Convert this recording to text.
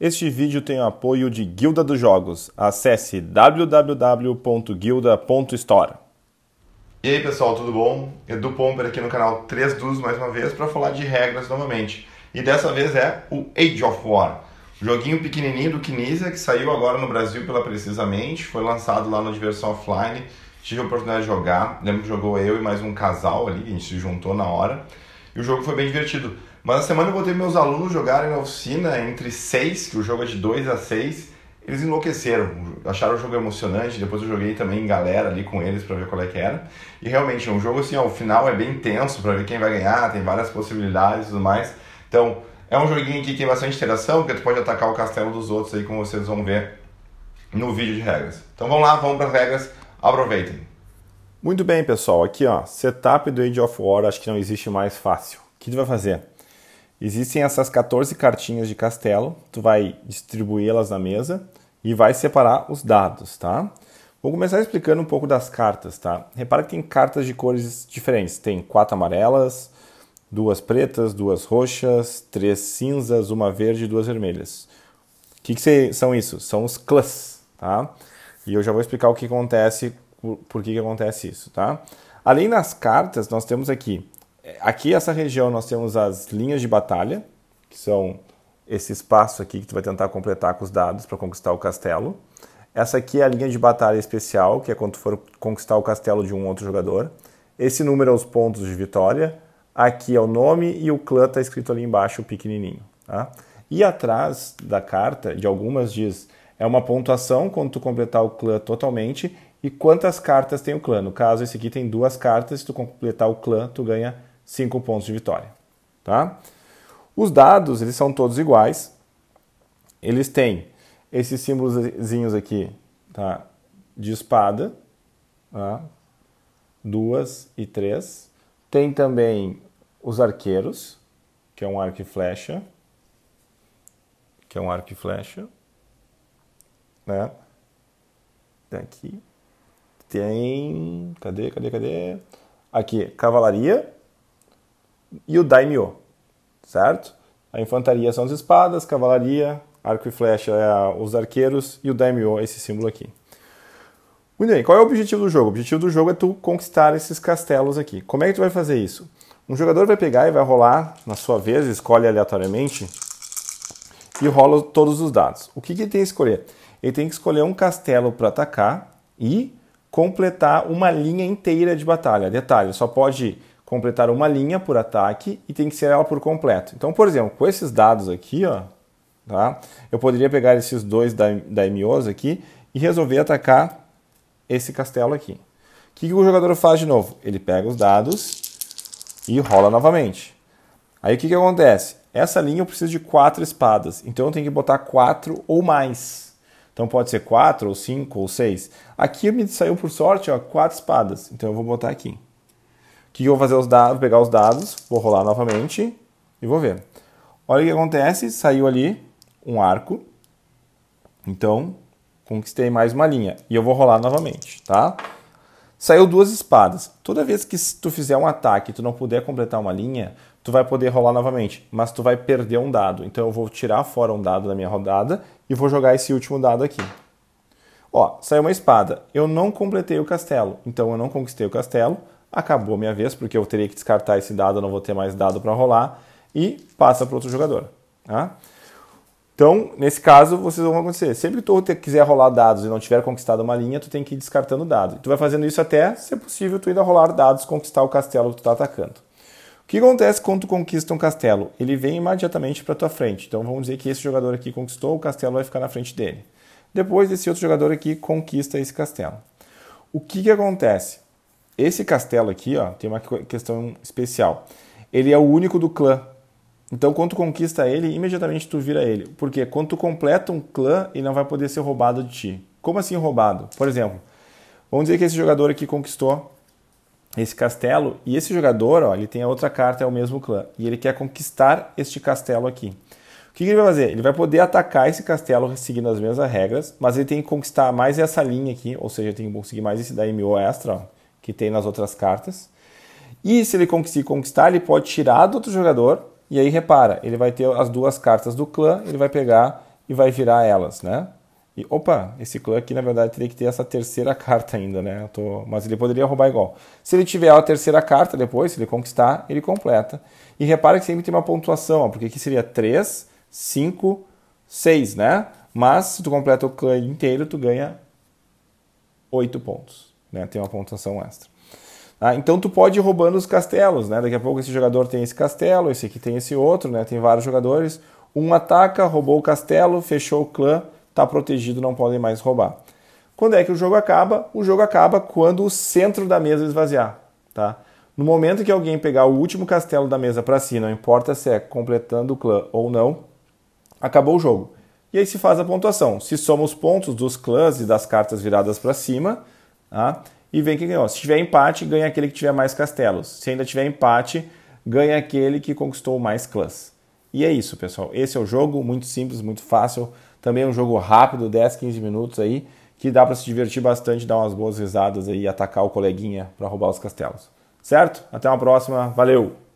Este vídeo tem o apoio de Guilda dos Jogos. Acesse www.guilda.store. E aí pessoal, tudo bom? Edu Pomper aqui no canal 3 dos mais uma vez para falar de regras novamente. E dessa vez é o Age of War. Joguinho pequenininho do Kinesia que saiu agora no Brasil pela Precisamente, foi lançado lá no Diversão Offline. Tive a oportunidade de jogar, lembro que jogou eu e mais um casal ali, a gente se juntou na hora. E o jogo foi bem divertido. Mas na semana eu botei meus alunos jogarem na oficina entre 6, que o jogo é de 2 a 6. Eles enlouqueceram, acharam o jogo emocionante. Depois eu joguei também em galera ali com eles para ver qual é que era. E realmente, é um jogo assim, ó, o final é bem tenso para ver quem vai ganhar, tem várias possibilidades e tudo mais. Então, é um joguinho que tem bastante interação, porque tu pode atacar o castelo dos outros aí, como vocês vão ver no vídeo de regras. Então vamos lá, vamos para as regras, aproveitem! Muito bem, pessoal. Aqui, ó, setup do Age of War, acho que não existe mais fácil. O que tu vai fazer? Existem essas 14 cartinhas de castelo, tu vai distribuí-las na mesa e vai separar os dados, tá? Vou começar explicando um pouco das cartas, tá? Repara que tem cartas de cores diferentes. Tem quatro amarelas, duas pretas, duas roxas, três cinzas, uma verde e duas vermelhas. O que, que são isso? São os clãs, tá? E eu já vou explicar o que acontece por, por que, que acontece isso, tá? Além das cartas, nós temos aqui, eh, aqui essa região nós temos as linhas de batalha, que são esse espaço aqui que tu vai tentar completar com os dados para conquistar o castelo. Essa aqui é a linha de batalha especial, que é quando tu for conquistar o castelo de um outro jogador. Esse número é os pontos de vitória. Aqui é o nome e o clã está escrito ali embaixo, pequenininho. Tá? E atrás da carta, de algumas diz é uma pontuação quando tu completar o clã totalmente e quantas cartas tem o clã. No caso, esse aqui tem duas cartas, se tu completar o clã, tu ganha 5 pontos de vitória. Tá? Os dados, eles são todos iguais. Eles têm esses símbolos aqui tá? de espada, tá? duas e três. Tem também os arqueiros, que é um arco e flecha, que é um arco e flecha né? Aqui tem. Cadê, cadê, cadê? Aqui, cavalaria e o daimyo, certo? A infantaria são as espadas, cavalaria, arco e flecha é os arqueiros e o daimyo, é esse símbolo aqui. Muito bem, qual é o objetivo do jogo? O objetivo do jogo é tu conquistar esses castelos aqui. Como é que tu vai fazer isso? Um jogador vai pegar e vai rolar, na sua vez, escolhe aleatoriamente e rola todos os dados. O que, que ele tem a escolher? ele tem que escolher um castelo para atacar e completar uma linha inteira de batalha. Detalhe, só pode completar uma linha por ataque e tem que ser ela por completo. Então, por exemplo, com esses dados aqui, ó, tá? eu poderia pegar esses dois da, da Emiosa aqui e resolver atacar esse castelo aqui. O que, que o jogador faz de novo? Ele pega os dados e rola novamente. Aí o que, que acontece? Essa linha eu preciso de quatro espadas, então eu tenho que botar quatro ou mais. Então pode ser 4 ou 5 ou 6. Aqui me saiu por sorte, ó, 4 espadas. Então eu vou botar aqui. O que eu vou fazer os dados? Vou pegar os dados, vou rolar novamente e vou ver. Olha o que acontece, saiu ali um arco. Então, conquistei mais uma linha. E eu vou rolar novamente, tá? Saiu duas espadas. Toda vez que tu fizer um ataque e tu não puder completar uma linha, tu vai poder rolar novamente, mas tu vai perder um dado. Então eu vou tirar fora um dado da minha rodada e vou jogar esse último dado aqui. Ó, saiu uma espada. Eu não completei o castelo, então eu não conquistei o castelo. Acabou a minha vez, porque eu teria que descartar esse dado, eu não vou ter mais dado para rolar. E passa para outro jogador. Tá? Então, nesse caso, vocês vão acontecer. Sempre que tu quiser rolar dados e não tiver conquistado uma linha, tu tem que ir descartando dados E tu vai fazendo isso até, se é possível, tu ainda rolar dados, conquistar o castelo que tu está atacando. O que acontece quando tu conquista um castelo? Ele vem imediatamente para tua frente. Então vamos dizer que esse jogador aqui conquistou, o castelo vai ficar na frente dele. Depois esse outro jogador aqui conquista esse castelo. O que, que acontece? Esse castelo aqui ó, tem uma questão especial. Ele é o único do clã então, quando tu conquista ele, imediatamente tu vira ele. Porque quando tu completa um clã, ele não vai poder ser roubado de ti. Como assim roubado? Por exemplo, vamos dizer que esse jogador aqui conquistou esse castelo e esse jogador, ó, ele tem a outra carta, é o mesmo clã, e ele quer conquistar este castelo aqui. O que, que ele vai fazer? Ele vai poder atacar esse castelo seguindo as mesmas regras, mas ele tem que conquistar mais essa linha aqui, ou seja, tem que conseguir mais esse da MO extra, ó, que tem nas outras cartas. E se ele conseguir conquistar, ele pode tirar do outro jogador e aí repara, ele vai ter as duas cartas do clã, ele vai pegar e vai virar elas, né? E opa, esse clã aqui na verdade teria que ter essa terceira carta ainda, né? Tô... Mas ele poderia roubar igual. Se ele tiver a terceira carta depois, se ele conquistar, ele completa. E repara que sempre tem uma pontuação, ó, porque aqui seria 3, 5, 6, né? Mas se tu completa o clã inteiro, tu ganha 8 pontos. Né? Tem uma pontuação extra. Ah, então tu pode ir roubando os castelos, né? Daqui a pouco esse jogador tem esse castelo, esse aqui tem esse outro, né? Tem vários jogadores. Um ataca, roubou o castelo, fechou o clã, está protegido, não podem mais roubar. Quando é que o jogo acaba? O jogo acaba quando o centro da mesa esvaziar, tá? No momento que alguém pegar o último castelo da mesa para si, não importa se é completando o clã ou não, acabou o jogo. E aí se faz a pontuação. Se soma os pontos dos clãs e das cartas viradas para cima, tá? e vem quem ganhou. Se tiver empate, ganha aquele que tiver mais castelos. Se ainda tiver empate, ganha aquele que conquistou mais clãs. E é isso, pessoal. Esse é o jogo, muito simples, muito fácil. Também é um jogo rápido, 10, 15 minutos aí, que dá para se divertir bastante, dar umas boas risadas aí, atacar o coleguinha para roubar os castelos. Certo? Até uma próxima. Valeu!